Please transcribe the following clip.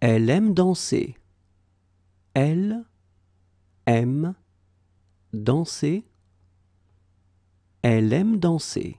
Elle aime danser. Elle aime danser. Elle aime danser.